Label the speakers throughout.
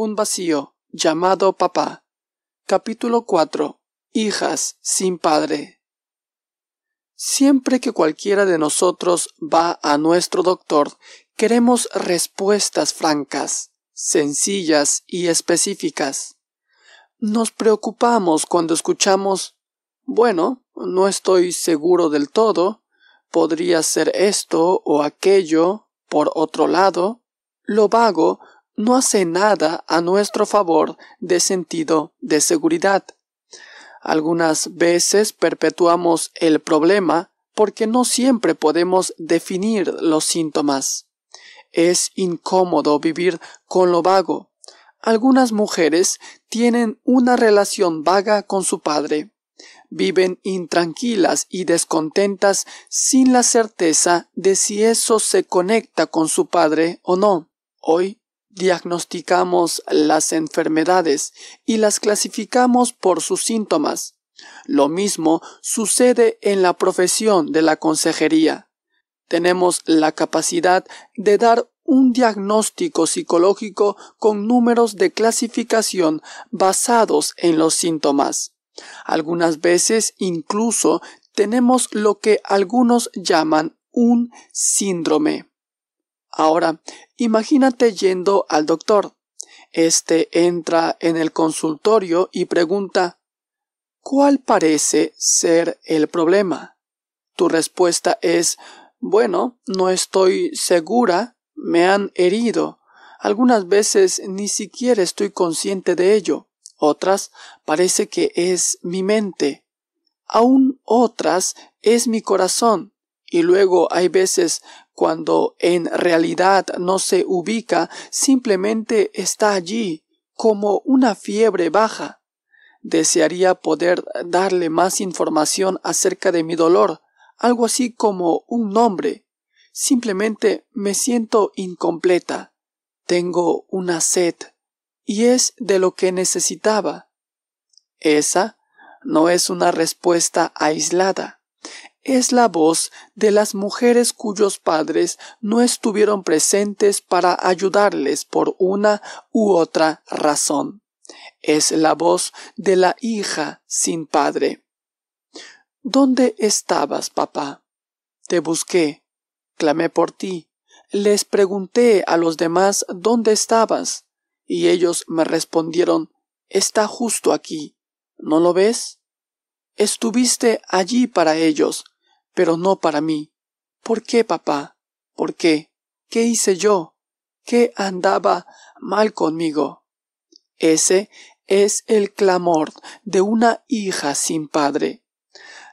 Speaker 1: Un vacío llamado papá. Capítulo 4. Hijas sin padre. Siempre que cualquiera de nosotros va a nuestro doctor, queremos respuestas francas, sencillas y específicas. Nos preocupamos cuando escuchamos bueno, no estoy seguro del todo, podría ser esto o aquello, por otro lado, lo vago no hace nada a nuestro favor de sentido de seguridad. Algunas veces perpetuamos el problema porque no siempre podemos definir los síntomas. Es incómodo vivir con lo vago. Algunas mujeres tienen una relación vaga con su padre. Viven intranquilas y descontentas sin la certeza de si eso se conecta con su padre o no. Hoy diagnosticamos las enfermedades y las clasificamos por sus síntomas. Lo mismo sucede en la profesión de la consejería. Tenemos la capacidad de dar un diagnóstico psicológico con números de clasificación basados en los síntomas. Algunas veces incluso tenemos lo que algunos llaman un síndrome. Ahora, imagínate yendo al doctor. Este entra en el consultorio y pregunta ¿Cuál parece ser el problema? Tu respuesta es bueno, no estoy segura, me han herido. Algunas veces ni siquiera estoy consciente de ello. Otras parece que es mi mente. Aún otras es mi corazón. Y luego hay veces cuando en realidad no se ubica, simplemente está allí como una fiebre baja. Desearía poder darle más información acerca de mi dolor, algo así como un nombre. Simplemente me siento incompleta. Tengo una sed, y es de lo que necesitaba. Esa no es una respuesta aislada es la voz de las mujeres cuyos padres no estuvieron presentes para ayudarles por una u otra razón. Es la voz de la hija sin padre. ¿Dónde estabas, papá? Te busqué, clamé por ti, les pregunté a los demás dónde estabas, y ellos me respondieron Está justo aquí. ¿No lo ves? Estuviste allí para ellos, pero no para mí. ¿Por qué, papá? ¿Por qué? ¿Qué hice yo? ¿Qué andaba mal conmigo? Ese es el clamor de una hija sin padre,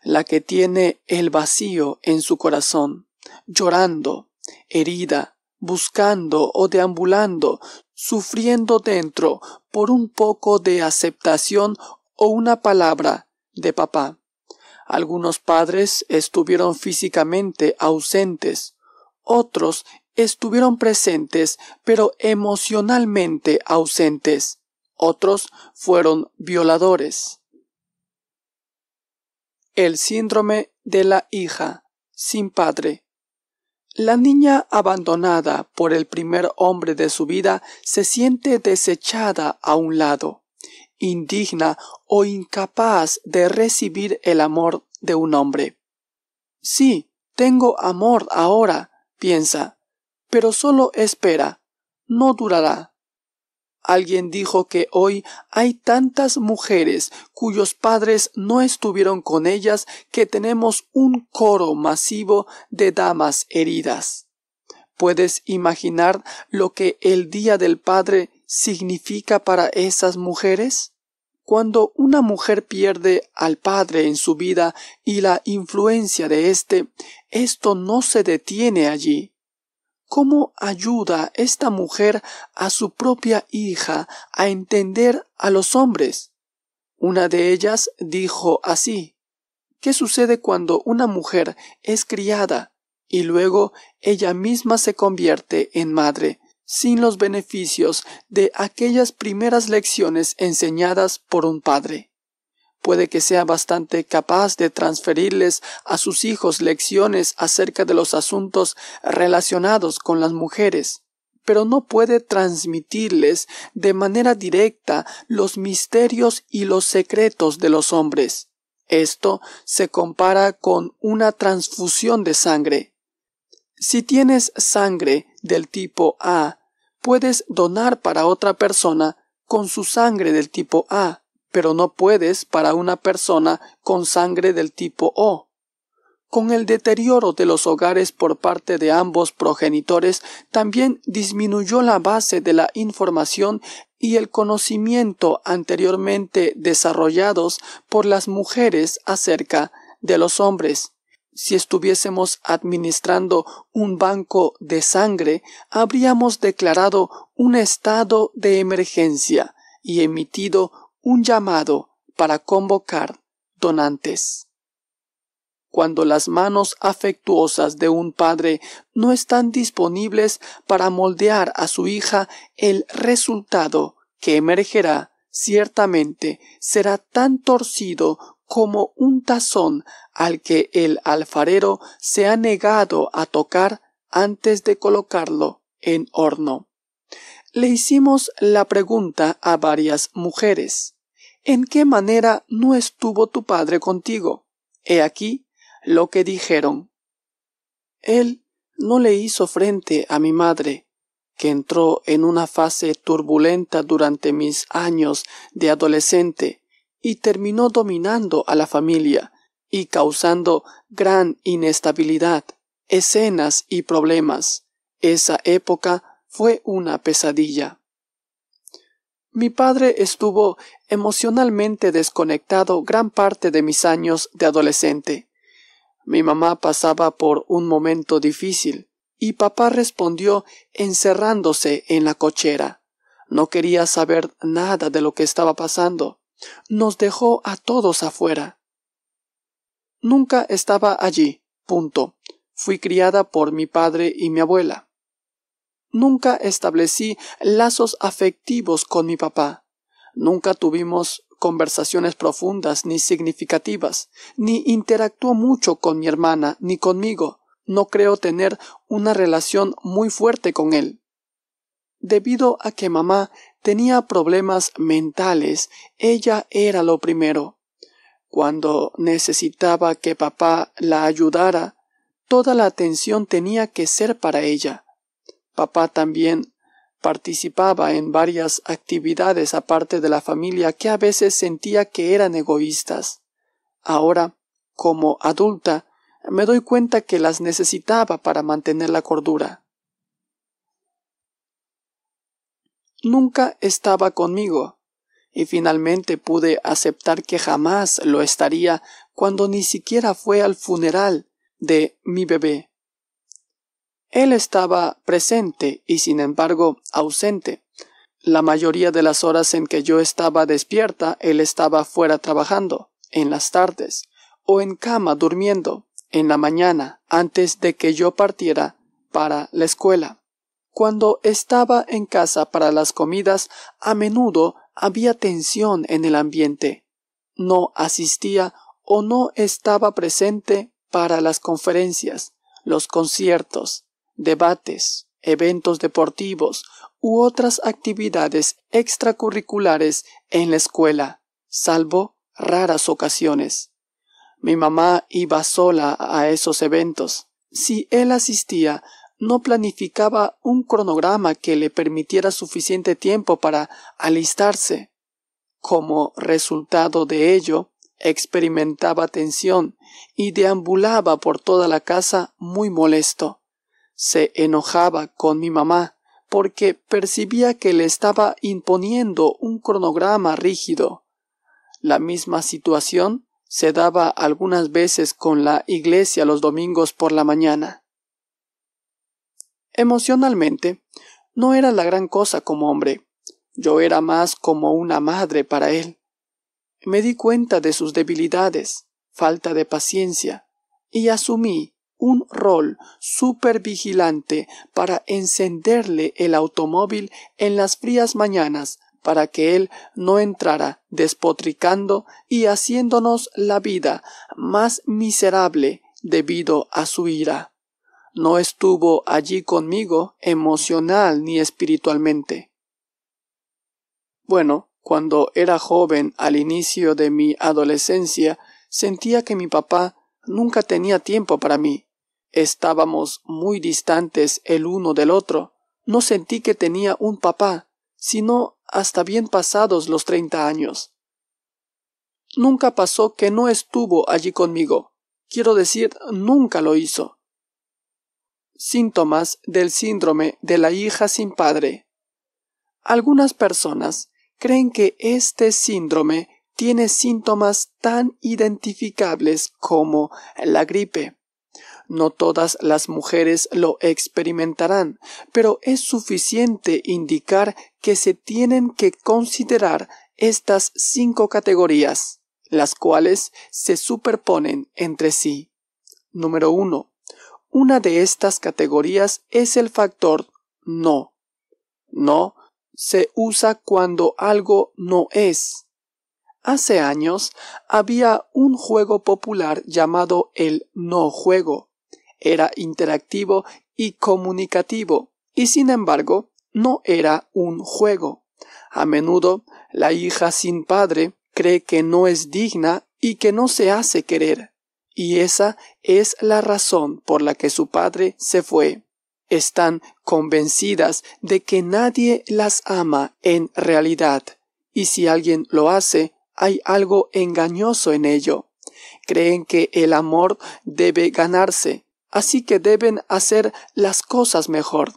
Speaker 1: la que tiene el vacío en su corazón, llorando, herida, buscando o deambulando, sufriendo dentro por un poco de aceptación o una palabra de papá. Algunos padres estuvieron físicamente ausentes, otros estuvieron presentes pero emocionalmente ausentes, otros fueron violadores. El síndrome de la hija sin padre. La niña abandonada por el primer hombre de su vida se siente desechada a un lado indigna o incapaz de recibir el amor de un hombre. Sí, tengo amor ahora, piensa, pero solo espera, no durará. Alguien dijo que hoy hay tantas mujeres cuyos padres no estuvieron con ellas que tenemos un coro masivo de damas heridas. Puedes imaginar lo que el Día del Padre significa para esas mujeres? Cuando una mujer pierde al padre en su vida y la influencia de éste, esto no se detiene allí. ¿Cómo ayuda esta mujer a su propia hija a entender a los hombres? Una de ellas dijo así ¿Qué sucede cuando una mujer es criada y luego ella misma se convierte en madre? sin los beneficios de aquellas primeras lecciones enseñadas por un padre. Puede que sea bastante capaz de transferirles a sus hijos lecciones acerca de los asuntos relacionados con las mujeres, pero no puede transmitirles de manera directa los misterios y los secretos de los hombres. Esto se compara con una transfusión de sangre. Si tienes sangre del tipo A, puedes donar para otra persona con su sangre del tipo A, pero no puedes para una persona con sangre del tipo O. Con el deterioro de los hogares por parte de ambos progenitores, también disminuyó la base de la información y el conocimiento anteriormente desarrollados por las mujeres acerca de los hombres. Si estuviésemos administrando un banco de sangre, habríamos declarado un estado de emergencia y emitido un llamado para convocar donantes. Cuando las manos afectuosas de un padre no están disponibles para moldear a su hija, el resultado que emergerá ciertamente será tan torcido como un tazón al que el alfarero se ha negado a tocar antes de colocarlo en horno. Le hicimos la pregunta a varias mujeres. ¿En qué manera no estuvo tu padre contigo? He aquí lo que dijeron. Él no le hizo frente a mi madre, que entró en una fase turbulenta durante mis años de adolescente, y terminó dominando a la familia y causando gran inestabilidad, escenas y problemas. Esa época fue una pesadilla. Mi padre estuvo emocionalmente desconectado gran parte de mis años de adolescente. Mi mamá pasaba por un momento difícil y papá respondió encerrándose en la cochera. No quería saber nada de lo que estaba pasando. Nos dejó a todos afuera. Nunca estaba allí, punto. Fui criada por mi padre y mi abuela. Nunca establecí lazos afectivos con mi papá. Nunca tuvimos conversaciones profundas ni significativas, ni interactuó mucho con mi hermana ni conmigo. No creo tener una relación muy fuerte con él. Debido a que mamá tenía problemas mentales, ella era lo primero. Cuando necesitaba que papá la ayudara, toda la atención tenía que ser para ella. Papá también participaba en varias actividades aparte de la familia que a veces sentía que eran egoístas. Ahora, como adulta, me doy cuenta que las necesitaba para mantener la cordura. nunca estaba conmigo, y finalmente pude aceptar que jamás lo estaría cuando ni siquiera fue al funeral de mi bebé. Él estaba presente y sin embargo ausente. La mayoría de las horas en que yo estaba despierta, él estaba fuera trabajando, en las tardes, o en cama durmiendo, en la mañana, antes de que yo partiera para la escuela. Cuando estaba en casa para las comidas, a menudo había tensión en el ambiente. No asistía o no estaba presente para las conferencias, los conciertos, debates, eventos deportivos u otras actividades extracurriculares en la escuela, salvo raras ocasiones. Mi mamá iba sola a esos eventos. Si él asistía, no planificaba un cronograma que le permitiera suficiente tiempo para alistarse. Como resultado de ello, experimentaba tensión y deambulaba por toda la casa muy molesto. Se enojaba con mi mamá porque percibía que le estaba imponiendo un cronograma rígido. La misma situación se daba algunas veces con la iglesia los domingos por la mañana. Emocionalmente, no era la gran cosa como hombre. Yo era más como una madre para él. Me di cuenta de sus debilidades, falta de paciencia, y asumí un rol supervigilante para encenderle el automóvil en las frías mañanas para que él no entrara despotricando y haciéndonos la vida más miserable debido a su ira no estuvo allí conmigo emocional ni espiritualmente. Bueno, cuando era joven al inicio de mi adolescencia, sentía que mi papá nunca tenía tiempo para mí. Estábamos muy distantes el uno del otro. No sentí que tenía un papá, sino hasta bien pasados los treinta años. Nunca pasó que no estuvo allí conmigo. Quiero decir, nunca lo hizo. Síntomas del síndrome de la hija sin padre. Algunas personas creen que este síndrome tiene síntomas tan identificables como la gripe. No todas las mujeres lo experimentarán, pero es suficiente indicar que se tienen que considerar estas cinco categorías, las cuales se superponen entre sí. Número 1. Una de estas categorías es el factor no. No se usa cuando algo no es. Hace años había un juego popular llamado el no juego. Era interactivo y comunicativo, y sin embargo no era un juego. A menudo la hija sin padre cree que no es digna y que no se hace querer. Y esa es la razón por la que su padre se fue. Están convencidas de que nadie las ama en realidad, y si alguien lo hace, hay algo engañoso en ello. Creen que el amor debe ganarse, así que deben hacer las cosas mejor.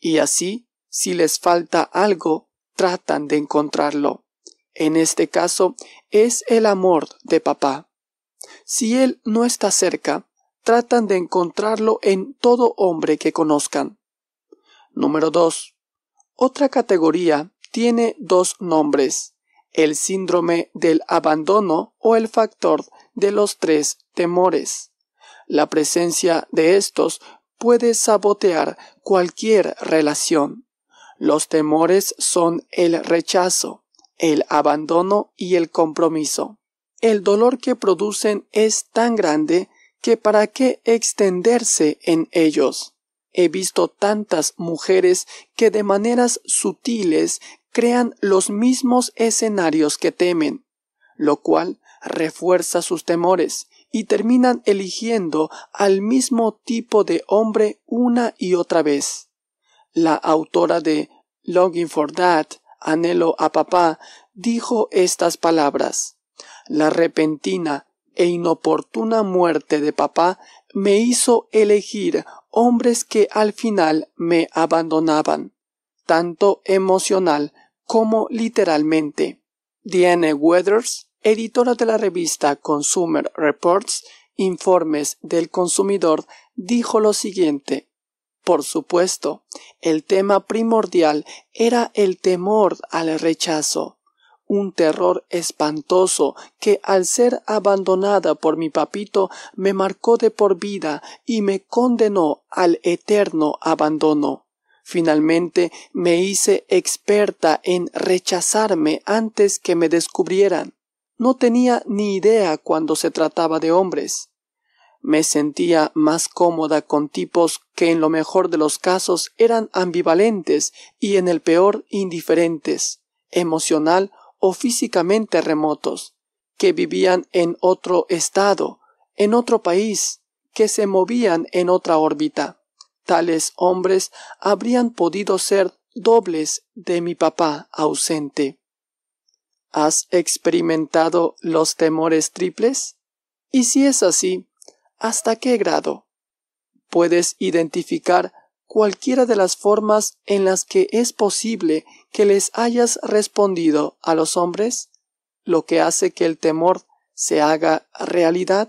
Speaker 1: Y así, si les falta algo, tratan de encontrarlo. En este caso, es el amor de papá. Si Él no está cerca, tratan de encontrarlo en todo hombre que conozcan. Número 2. Otra categoría tiene dos nombres, el síndrome del abandono o el factor de los tres temores. La presencia de estos puede sabotear cualquier relación. Los temores son el rechazo, el abandono y el compromiso el dolor que producen es tan grande que para qué extenderse en ellos. He visto tantas mujeres que de maneras sutiles crean los mismos escenarios que temen, lo cual refuerza sus temores y terminan eligiendo al mismo tipo de hombre una y otra vez. La autora de Longing for That, Anhelo a Papá, dijo estas palabras. La repentina e inoportuna muerte de papá me hizo elegir hombres que al final me abandonaban, tanto emocional como literalmente. Diane Weathers, editora de la revista Consumer Reports, Informes del Consumidor, dijo lo siguiente. Por supuesto, el tema primordial era el temor al rechazo un terror espantoso que al ser abandonada por mi papito me marcó de por vida y me condenó al eterno abandono. Finalmente me hice experta en rechazarme antes que me descubrieran. No tenía ni idea cuando se trataba de hombres. Me sentía más cómoda con tipos que en lo mejor de los casos eran ambivalentes y en el peor indiferentes, emocional o físicamente remotos, que vivían en otro estado, en otro país, que se movían en otra órbita. Tales hombres habrían podido ser dobles de mi papá ausente. ¿Has experimentado los temores triples? Y si es así, ¿hasta qué grado? Puedes identificar cualquiera de las formas en las que es posible que les hayas respondido a los hombres, lo que hace que el temor se haga realidad?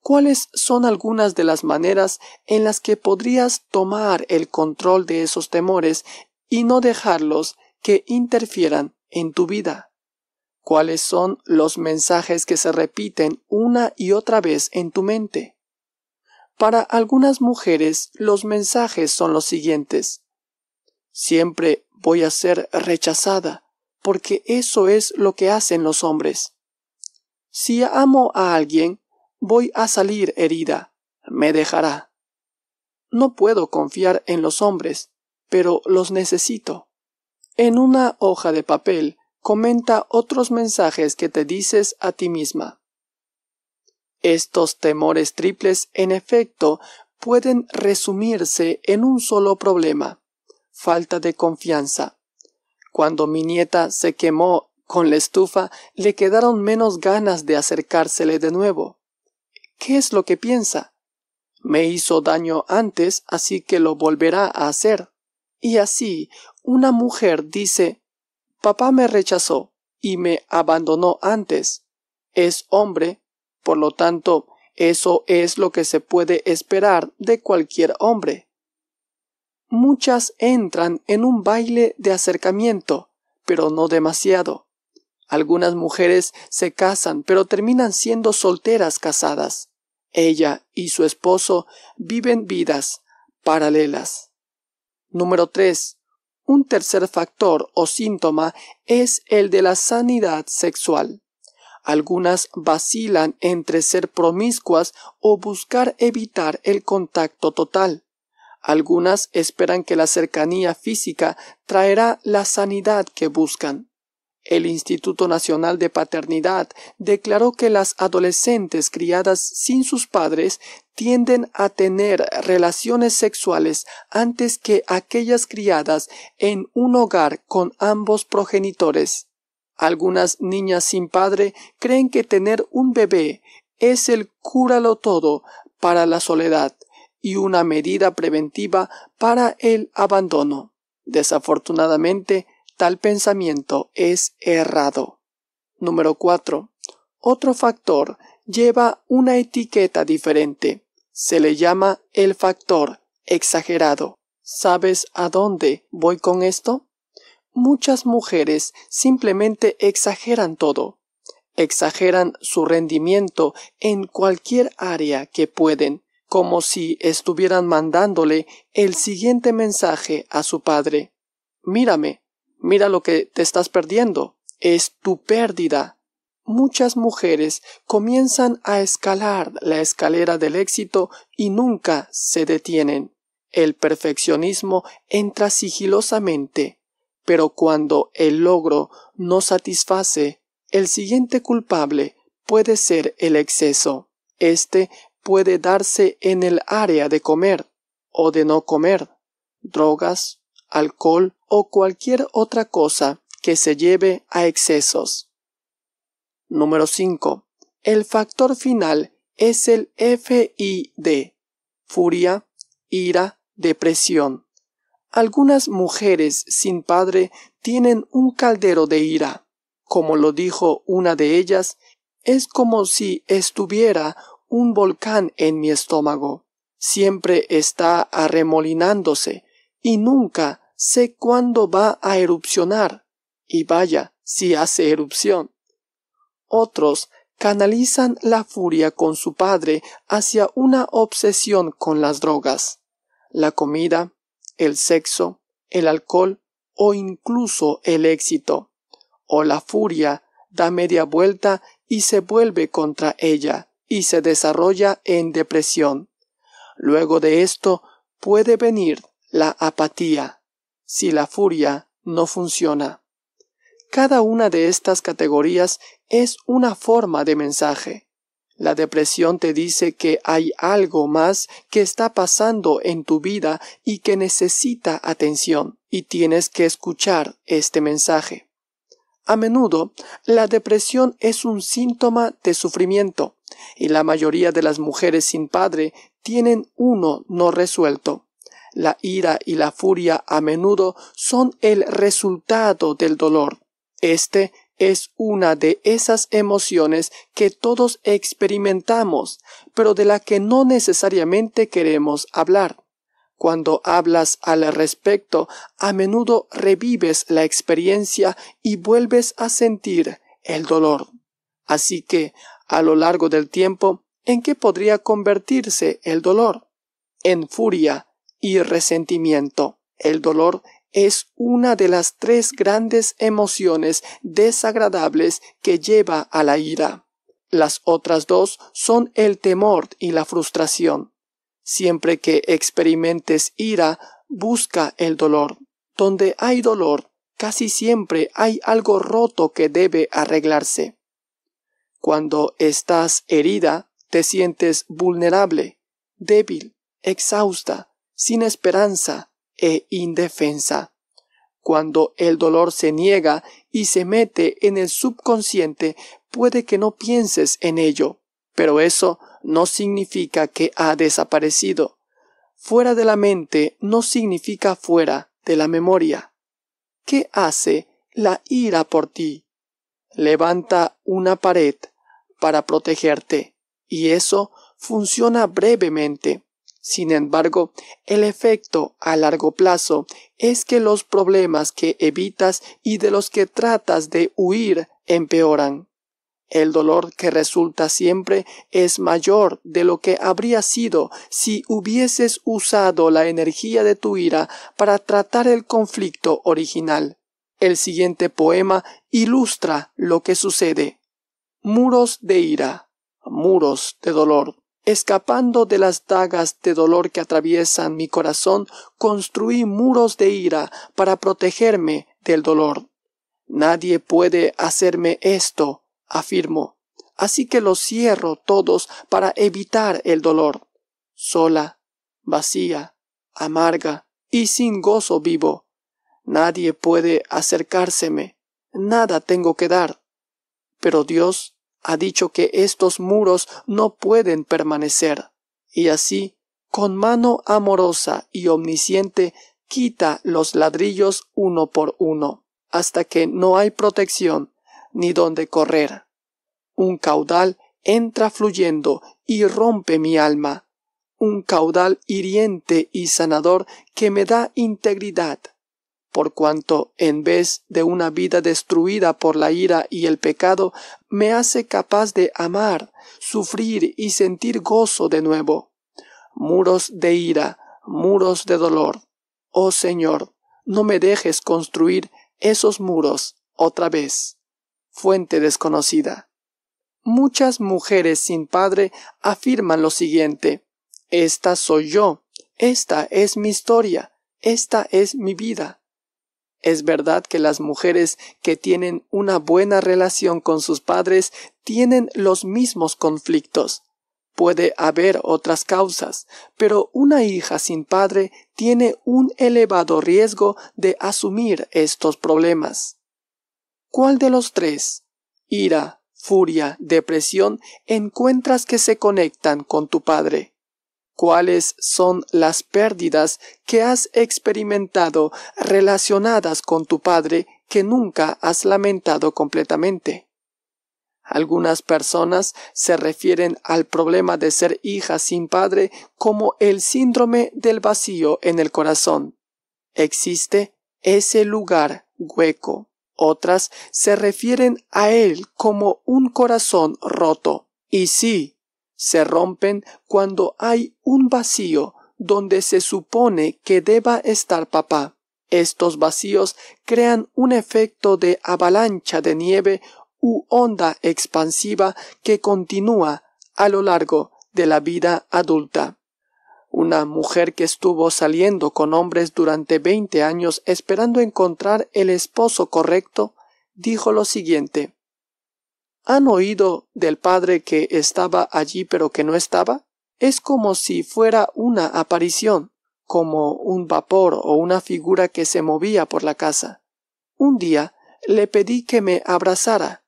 Speaker 1: ¿Cuáles son algunas de las maneras en las que podrías tomar el control de esos temores y no dejarlos que interfieran en tu vida? ¿Cuáles son los mensajes que se repiten una y otra vez en tu mente? Para algunas mujeres los mensajes son los siguientes. Siempre voy a ser rechazada, porque eso es lo que hacen los hombres. Si amo a alguien, voy a salir herida, me dejará. No puedo confiar en los hombres, pero los necesito. En una hoja de papel comenta otros mensajes que te dices a ti misma. Estos temores triples, en efecto, pueden resumirse en un solo problema falta de confianza. Cuando mi nieta se quemó con la estufa, le quedaron menos ganas de acercársele de nuevo. ¿Qué es lo que piensa? Me hizo daño antes, así que lo volverá a hacer. Y así, una mujer dice, papá me rechazó y me abandonó antes. Es hombre, por lo tanto, eso es lo que se puede esperar de cualquier hombre. Muchas entran en un baile de acercamiento, pero no demasiado. Algunas mujeres se casan, pero terminan siendo solteras casadas. Ella y su esposo viven vidas paralelas. Número 3. Un tercer factor o síntoma es el de la sanidad sexual. Algunas vacilan entre ser promiscuas o buscar evitar el contacto total. Algunas esperan que la cercanía física traerá la sanidad que buscan. El Instituto Nacional de Paternidad declaró que las adolescentes criadas sin sus padres tienden a tener relaciones sexuales antes que aquellas criadas en un hogar con ambos progenitores. Algunas niñas sin padre creen que tener un bebé es el cúralo todo para la soledad y una medida preventiva para el abandono. Desafortunadamente, tal pensamiento es errado. Número 4. Otro factor lleva una etiqueta diferente. Se le llama el factor exagerado. ¿Sabes a dónde voy con esto? Muchas mujeres simplemente exageran todo. Exageran su rendimiento en cualquier área que pueden como si estuvieran mandándole el siguiente mensaje a su padre. Mírame, mira lo que te estás perdiendo, es tu pérdida. Muchas mujeres comienzan a escalar la escalera del éxito y nunca se detienen. El perfeccionismo entra sigilosamente, pero cuando el logro no satisface, el siguiente culpable puede ser el exceso. Este puede darse en el área de comer o de no comer, drogas, alcohol o cualquier otra cosa que se lleve a excesos. Número 5. El factor final es el FID, furia, ira, depresión. Algunas mujeres sin padre tienen un caldero de ira. Como lo dijo una de ellas, es como si estuviera un volcán en mi estómago. Siempre está arremolinándose y nunca sé cuándo va a erupcionar. Y vaya, si hace erupción. Otros canalizan la furia con su padre hacia una obsesión con las drogas, la comida, el sexo, el alcohol o incluso el éxito. O la furia da media vuelta y se vuelve contra ella, y se desarrolla en depresión. Luego de esto puede venir la apatía, si la furia no funciona. Cada una de estas categorías es una forma de mensaje. La depresión te dice que hay algo más que está pasando en tu vida y que necesita atención, y tienes que escuchar este mensaje. A menudo, la depresión es un síntoma de sufrimiento, y la mayoría de las mujeres sin padre tienen uno no resuelto. La ira y la furia a menudo son el resultado del dolor. Este es una de esas emociones que todos experimentamos, pero de la que no necesariamente queremos hablar. Cuando hablas al respecto, a menudo revives la experiencia y vuelves a sentir el dolor. Así que, a lo largo del tiempo, ¿en qué podría convertirse el dolor? En furia y resentimiento. El dolor es una de las tres grandes emociones desagradables que lleva a la ira. Las otras dos son el temor y la frustración. Siempre que experimentes ira, busca el dolor. Donde hay dolor, casi siempre hay algo roto que debe arreglarse. Cuando estás herida, te sientes vulnerable, débil, exhausta, sin esperanza e indefensa. Cuando el dolor se niega y se mete en el subconsciente, puede que no pienses en ello, pero eso no significa que ha desaparecido. Fuera de la mente no significa fuera de la memoria. ¿Qué hace la ira por ti? Levanta una pared para protegerte, y eso funciona brevemente. Sin embargo, el efecto a largo plazo es que los problemas que evitas y de los que tratas de huir empeoran. El dolor que resulta siempre es mayor de lo que habría sido si hubieses usado la energía de tu ira para tratar el conflicto original. El siguiente poema ilustra lo que sucede. Muros de ira, muros de dolor. Escapando de las dagas de dolor que atraviesan mi corazón, construí muros de ira para protegerme del dolor. Nadie puede hacerme esto, afirmo Así que los cierro todos para evitar el dolor. Sola, vacía, amarga y sin gozo vivo. Nadie puede acercárseme, nada tengo que dar. Pero Dios ha dicho que estos muros no pueden permanecer, y así, con mano amorosa y omnisciente, quita los ladrillos uno por uno, hasta que no hay protección ni dónde correr. Un caudal entra fluyendo y rompe mi alma, un caudal hiriente y sanador que me da integridad, por cuanto en vez de una vida destruida por la ira y el pecado, me hace capaz de amar, sufrir y sentir gozo de nuevo. Muros de ira, muros de dolor. Oh Señor, no me dejes construir esos muros otra vez fuente desconocida. Muchas mujeres sin padre afirman lo siguiente, esta soy yo, esta es mi historia, esta es mi vida. Es verdad que las mujeres que tienen una buena relación con sus padres tienen los mismos conflictos. Puede haber otras causas, pero una hija sin padre tiene un elevado riesgo de asumir estos problemas. ¿Cuál de los tres, ira, furia, depresión, encuentras que se conectan con tu padre? ¿Cuáles son las pérdidas que has experimentado relacionadas con tu padre que nunca has lamentado completamente? Algunas personas se refieren al problema de ser hija sin padre como el síndrome del vacío en el corazón. Existe ese lugar hueco. Otras se refieren a Él como un corazón roto. Y sí, se rompen cuando hay un vacío donde se supone que deba estar papá. Estos vacíos crean un efecto de avalancha de nieve u onda expansiva que continúa a lo largo de la vida adulta una mujer que estuvo saliendo con hombres durante veinte años esperando encontrar el esposo correcto, dijo lo siguiente ¿Han oído del padre que estaba allí pero que no estaba? Es como si fuera una aparición, como un vapor o una figura que se movía por la casa. Un día le pedí que me abrazara.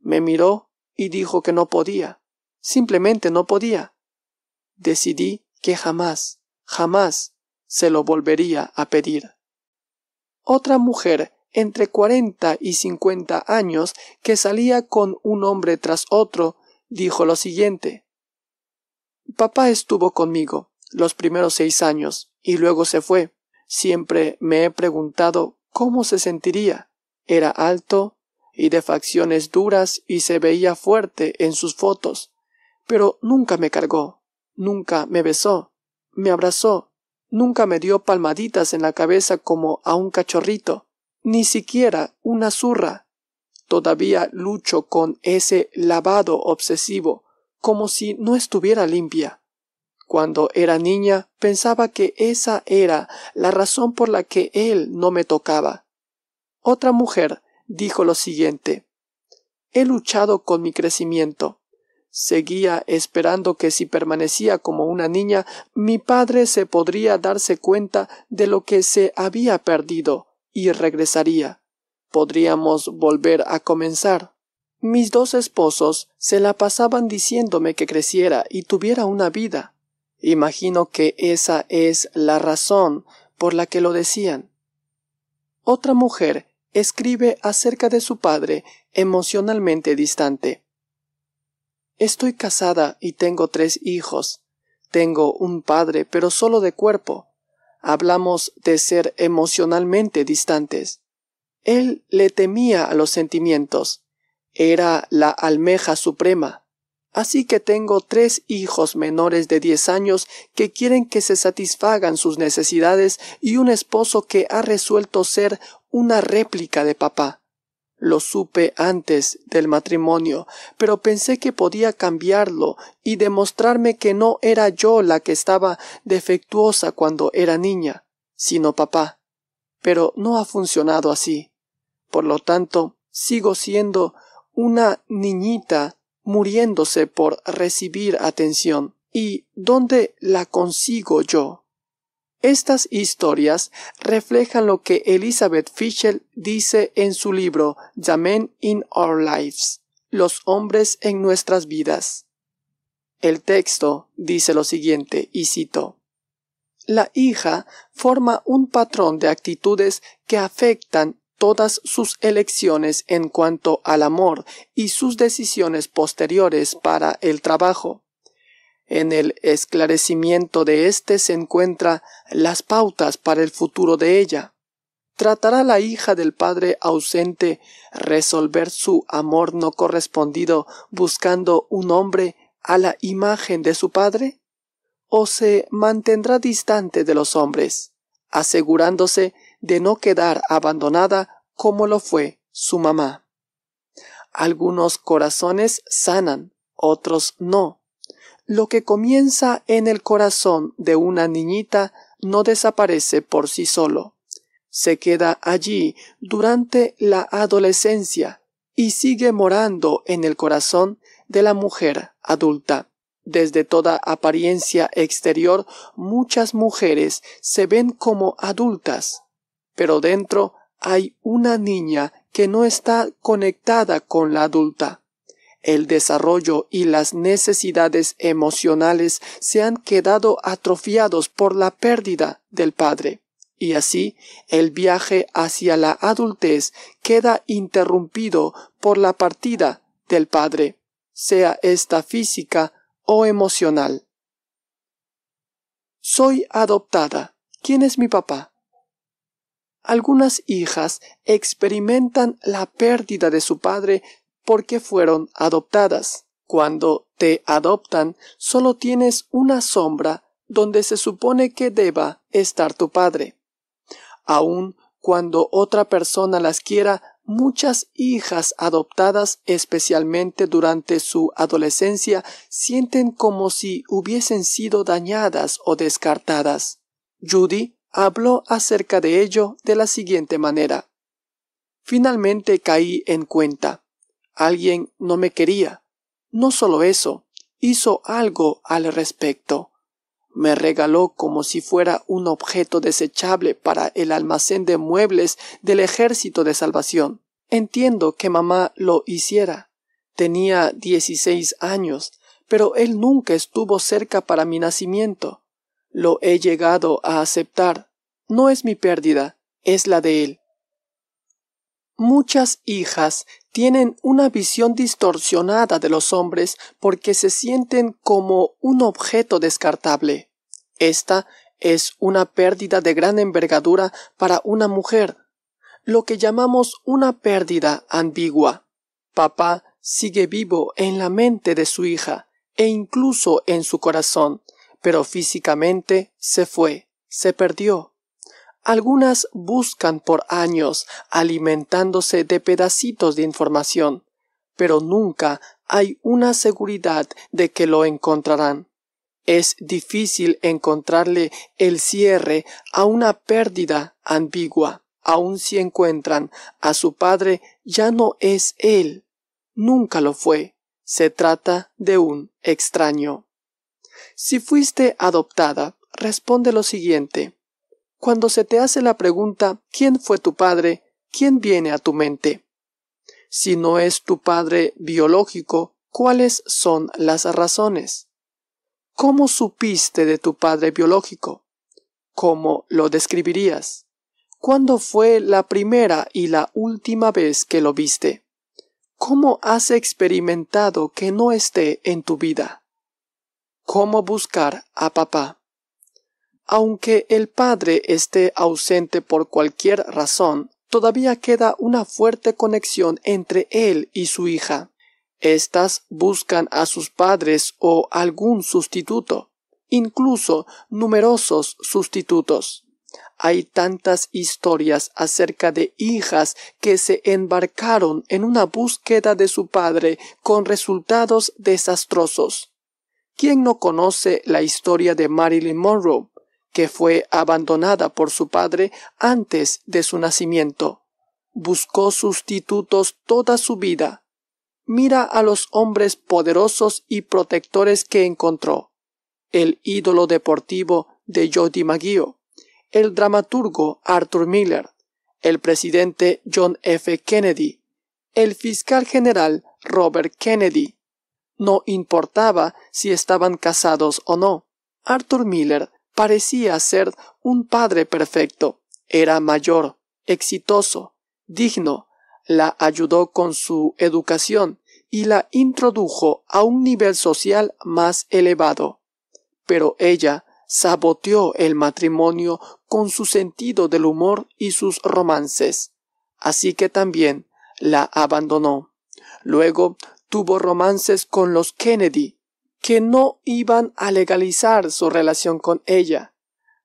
Speaker 1: Me miró y dijo que no podía. Simplemente no podía. Decidí que jamás, jamás se lo volvería a pedir. Otra mujer entre cuarenta y cincuenta años que salía con un hombre tras otro, dijo lo siguiente. Papá estuvo conmigo los primeros seis años y luego se fue. Siempre me he preguntado cómo se sentiría. Era alto y de facciones duras y se veía fuerte en sus fotos, pero nunca me cargó nunca me besó, me abrazó, nunca me dio palmaditas en la cabeza como a un cachorrito, ni siquiera una zurra. Todavía lucho con ese lavado obsesivo, como si no estuviera limpia. Cuando era niña pensaba que esa era la razón por la que él no me tocaba. Otra mujer dijo lo siguiente He luchado con mi crecimiento, Seguía esperando que si permanecía como una niña, mi padre se podría darse cuenta de lo que se había perdido y regresaría. Podríamos volver a comenzar. Mis dos esposos se la pasaban diciéndome que creciera y tuviera una vida. Imagino que esa es la razón por la que lo decían. Otra mujer escribe acerca de su padre emocionalmente distante. Estoy casada y tengo tres hijos. Tengo un padre, pero solo de cuerpo. Hablamos de ser emocionalmente distantes. Él le temía a los sentimientos. Era la almeja suprema. Así que tengo tres hijos menores de diez años que quieren que se satisfagan sus necesidades y un esposo que ha resuelto ser una réplica de papá. Lo supe antes del matrimonio, pero pensé que podía cambiarlo y demostrarme que no era yo la que estaba defectuosa cuando era niña, sino papá. Pero no ha funcionado así. Por lo tanto, sigo siendo una niñita muriéndose por recibir atención. ¿Y dónde la consigo yo? Estas historias reflejan lo que Elizabeth Fischel dice en su libro The Men in Our Lives, Los hombres en nuestras vidas. El texto dice lo siguiente, y cito, La hija forma un patrón de actitudes que afectan todas sus elecciones en cuanto al amor y sus decisiones posteriores para el trabajo. En el esclarecimiento de éste se encuentran las pautas para el futuro de ella. ¿Tratará la hija del padre ausente resolver su amor no correspondido buscando un hombre a la imagen de su padre? ¿O se mantendrá distante de los hombres, asegurándose de no quedar abandonada como lo fue su mamá? Algunos corazones sanan, otros no. Lo que comienza en el corazón de una niñita no desaparece por sí solo. Se queda allí durante la adolescencia y sigue morando en el corazón de la mujer adulta. Desde toda apariencia exterior, muchas mujeres se ven como adultas, pero dentro hay una niña que no está conectada con la adulta el desarrollo y las necesidades emocionales se han quedado atrofiados por la pérdida del padre. Y así, el viaje hacia la adultez queda interrumpido por la partida del padre, sea esta física o emocional. Soy adoptada. ¿Quién es mi papá? Algunas hijas experimentan la pérdida de su padre porque fueron adoptadas. Cuando te adoptan, solo tienes una sombra donde se supone que deba estar tu padre. Aun cuando otra persona las quiera, muchas hijas adoptadas, especialmente durante su adolescencia, sienten como si hubiesen sido dañadas o descartadas. Judy habló acerca de ello de la siguiente manera. Finalmente caí en cuenta alguien no me quería. No solo eso, hizo algo al respecto. Me regaló como si fuera un objeto desechable para el almacén de muebles del Ejército de Salvación. Entiendo que mamá lo hiciera. Tenía dieciséis años, pero él nunca estuvo cerca para mi nacimiento. Lo he llegado a aceptar. No es mi pérdida, es la de él. Muchas hijas tienen una visión distorsionada de los hombres porque se sienten como un objeto descartable. Esta es una pérdida de gran envergadura para una mujer, lo que llamamos una pérdida ambigua. Papá sigue vivo en la mente de su hija e incluso en su corazón, pero físicamente se fue, se perdió. Algunas buscan por años alimentándose de pedacitos de información, pero nunca hay una seguridad de que lo encontrarán. Es difícil encontrarle el cierre a una pérdida ambigua, aun si encuentran a su padre ya no es él, nunca lo fue, se trata de un extraño. Si fuiste adoptada, responde lo siguiente cuando se te hace la pregunta ¿quién fue tu padre? ¿quién viene a tu mente? Si no es tu padre biológico, ¿cuáles son las razones? ¿Cómo supiste de tu padre biológico? ¿Cómo lo describirías? ¿Cuándo fue la primera y la última vez que lo viste? ¿Cómo has experimentado que no esté en tu vida? ¿Cómo buscar a papá? Aunque el padre esté ausente por cualquier razón, todavía queda una fuerte conexión entre él y su hija. Estas buscan a sus padres o algún sustituto, incluso numerosos sustitutos. Hay tantas historias acerca de hijas que se embarcaron en una búsqueda de su padre con resultados desastrosos. ¿Quién no conoce la historia de Marilyn Monroe, que fue abandonada por su padre antes de su nacimiento. Buscó sustitutos toda su vida. Mira a los hombres poderosos y protectores que encontró. El ídolo deportivo de Jody Maggio, el dramaturgo Arthur Miller, el presidente John F. Kennedy, el fiscal general Robert Kennedy. No importaba si estaban casados o no. Arthur Miller parecía ser un padre perfecto. Era mayor, exitoso, digno. La ayudó con su educación y la introdujo a un nivel social más elevado. Pero ella saboteó el matrimonio con su sentido del humor y sus romances. Así que también la abandonó. Luego tuvo romances con los Kennedy, que no iban a legalizar su relación con ella.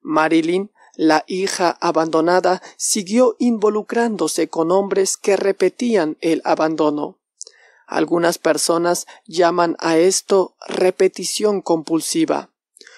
Speaker 1: Marilyn, la hija abandonada, siguió involucrándose con hombres que repetían el abandono. Algunas personas llaman a esto repetición compulsiva.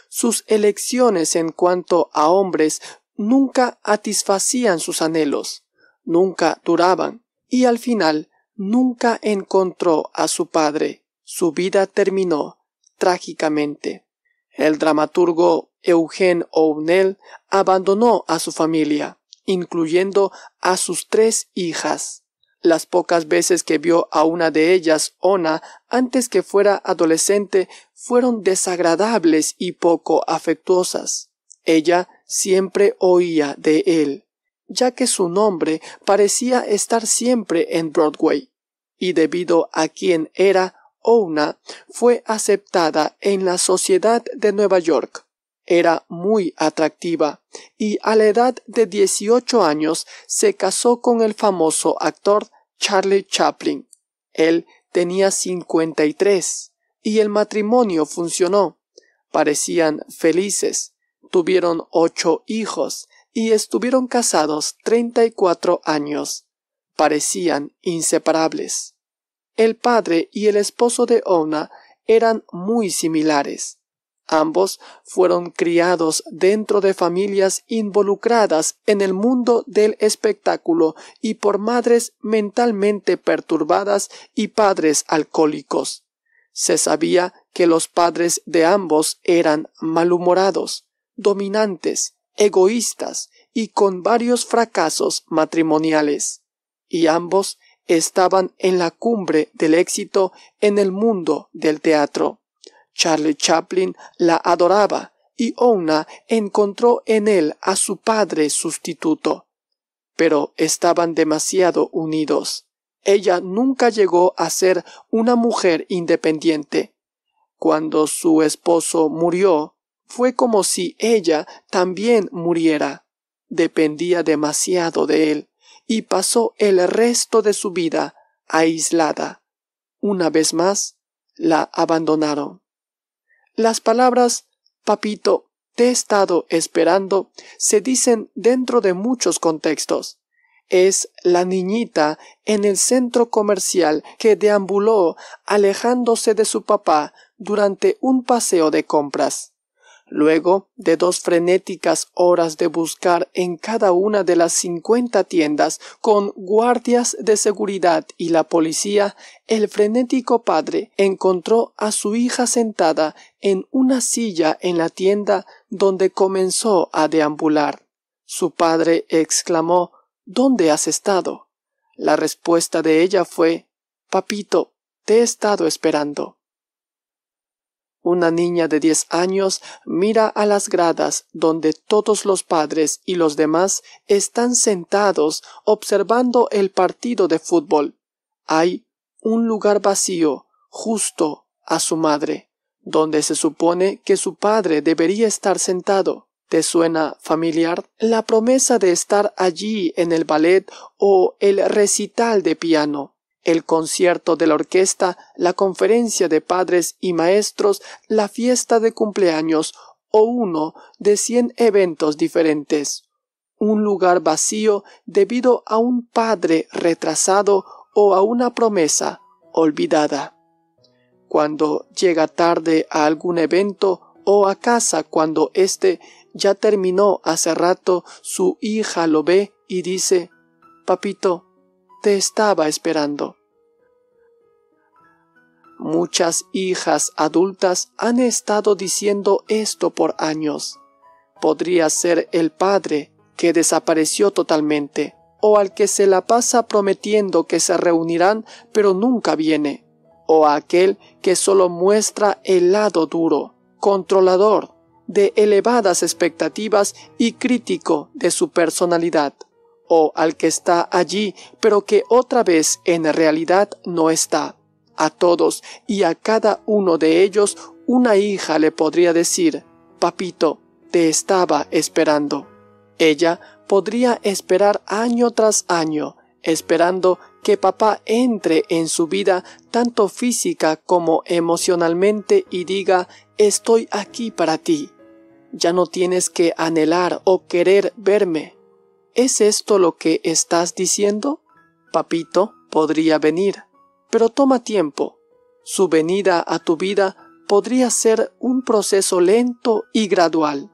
Speaker 1: Sus elecciones en cuanto a hombres nunca satisfacían sus anhelos, nunca duraban, y al final nunca encontró a su padre. Su vida terminó trágicamente. El dramaturgo Eugen O'Neill abandonó a su familia, incluyendo a sus tres hijas. Las pocas veces que vio a una de ellas, Ona, antes que fuera adolescente, fueron desagradables y poco afectuosas. Ella siempre oía de él, ya que su nombre parecía estar siempre en Broadway, y debido a quién era, Ouna fue aceptada en la sociedad de Nueva York. Era muy atractiva y a la edad de 18 años se casó con el famoso actor Charlie Chaplin. Él tenía 53 y el matrimonio funcionó. Parecían felices. Tuvieron ocho hijos y estuvieron casados 34 años. Parecían inseparables. El padre y el esposo de Ona eran muy similares. Ambos fueron criados dentro de familias involucradas en el mundo del espectáculo y por madres mentalmente perturbadas y padres alcohólicos. Se sabía que los padres de ambos eran malhumorados, dominantes, egoístas y con varios fracasos matrimoniales. Y ambos estaban en la cumbre del éxito en el mundo del teatro. Charlie Chaplin la adoraba y Ona encontró en él a su padre sustituto. Pero estaban demasiado unidos. Ella nunca llegó a ser una mujer independiente. Cuando su esposo murió, fue como si ella también muriera. Dependía demasiado de él y pasó el resto de su vida aislada. Una vez más, la abandonaron. Las palabras Papito, te he estado esperando se dicen dentro de muchos contextos. Es la niñita en el centro comercial que deambuló alejándose de su papá durante un paseo de compras. Luego de dos frenéticas horas de buscar en cada una de las cincuenta tiendas con guardias de seguridad y la policía, el frenético padre encontró a su hija sentada en una silla en la tienda donde comenzó a deambular. Su padre exclamó ¿Dónde has estado? La respuesta de ella fue Papito, te he estado esperando. Una niña de diez años mira a las gradas donde todos los padres y los demás están sentados observando el partido de fútbol. Hay un lugar vacío justo a su madre, donde se supone que su padre debería estar sentado. ¿Te suena familiar? La promesa de estar allí en el ballet o el recital de piano el concierto de la orquesta, la conferencia de padres y maestros, la fiesta de cumpleaños o uno de cien eventos diferentes. Un lugar vacío debido a un padre retrasado o a una promesa olvidada. Cuando llega tarde a algún evento o a casa cuando éste ya terminó hace rato, su hija lo ve y dice Papito, estaba esperando. Muchas hijas adultas han estado diciendo esto por años. Podría ser el padre que desapareció totalmente, o al que se la pasa prometiendo que se reunirán pero nunca viene, o aquel que solo muestra el lado duro, controlador, de elevadas expectativas y crítico de su personalidad o al que está allí, pero que otra vez en realidad no está. A todos y a cada uno de ellos una hija le podría decir, Papito, te estaba esperando. Ella podría esperar año tras año, esperando que papá entre en su vida tanto física como emocionalmente y diga, estoy aquí para ti. Ya no tienes que anhelar o querer verme, ¿Es esto lo que estás diciendo? Papito podría venir, pero toma tiempo. Su venida a tu vida podría ser un proceso lento y gradual.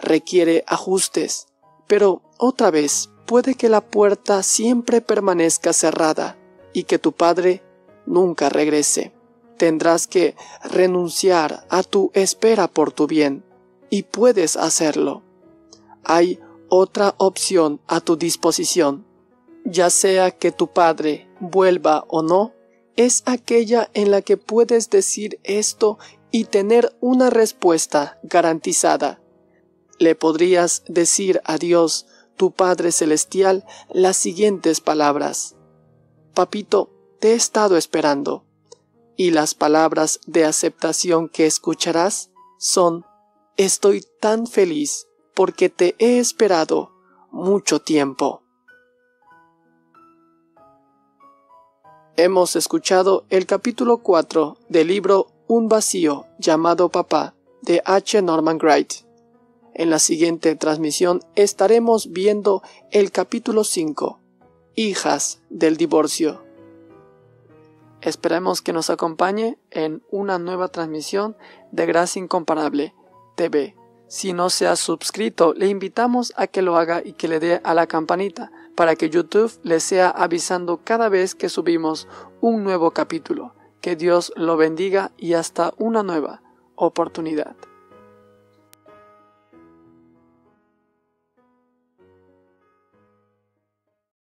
Speaker 1: Requiere ajustes, pero otra vez puede que la puerta siempre permanezca cerrada y que tu padre nunca regrese. Tendrás que renunciar a tu espera por tu bien y puedes hacerlo. Hay otra opción a tu disposición, ya sea que tu padre vuelva o no, es aquella en la que puedes decir esto y tener una respuesta garantizada. Le podrías decir a Dios, tu Padre Celestial, las siguientes palabras. Papito, te he estado esperando. Y las palabras de aceptación que escucharás son, estoy tan feliz porque te he esperado mucho tiempo. Hemos escuchado el capítulo 4 del libro Un vacío llamado papá de H. Norman Wright. En la siguiente transmisión estaremos viendo el capítulo 5, Hijas del Divorcio. Esperemos que nos acompañe en una nueva transmisión de Gracia Incomparable TV. Si no se ha suscrito, le invitamos a que lo haga y que le dé a la campanita para que YouTube le sea avisando cada vez que subimos un nuevo capítulo. Que Dios lo bendiga y hasta una nueva oportunidad.